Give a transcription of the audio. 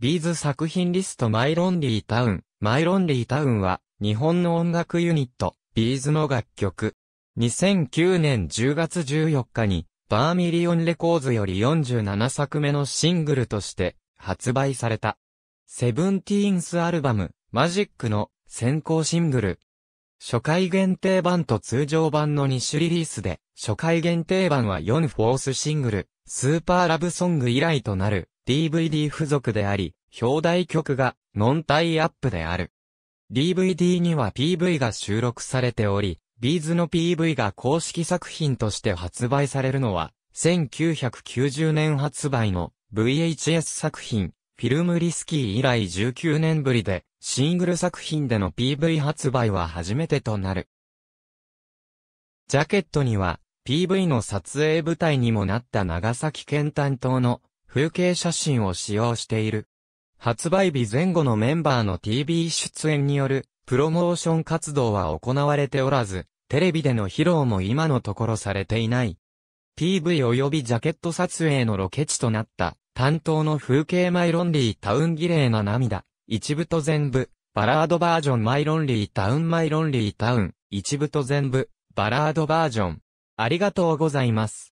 ビーズ作品リストマイロンリータウン。マイロンリータウンは、日本の音楽ユニット、ビーズの楽曲。2009年10月14日に、バーミリオンレコーズより47作目のシングルとして発売された。セブンティーンスアルバム、マジックの先行シングル。初回限定版と通常版の2種リリースで、初回限定版は4フォースシングル、スーパーラブソング以来となる DVD 付属であり、表題曲がノンタイアップである。DVD には PV が収録されており、ビーズの PV が公式作品として発売されるのは、1990年発売の VHS 作品、フィルムリスキー以来19年ぶりで、シングル作品での PV 発売は初めてとなる。ジャケットには、PV の撮影舞台にもなった長崎県担当の風景写真を使用している。発売日前後のメンバーの TV 出演によるプロモーション活動は行われておらず、テレビでの披露も今のところされていない。PV 及びジャケット撮影のロケ地となった担当の風景マイロンリータウン儀礼な涙、一部と全部、バラードバージョンマイロンリータウンマイロンリータウン、一部と全部、バラードバージョン。ありがとうございます。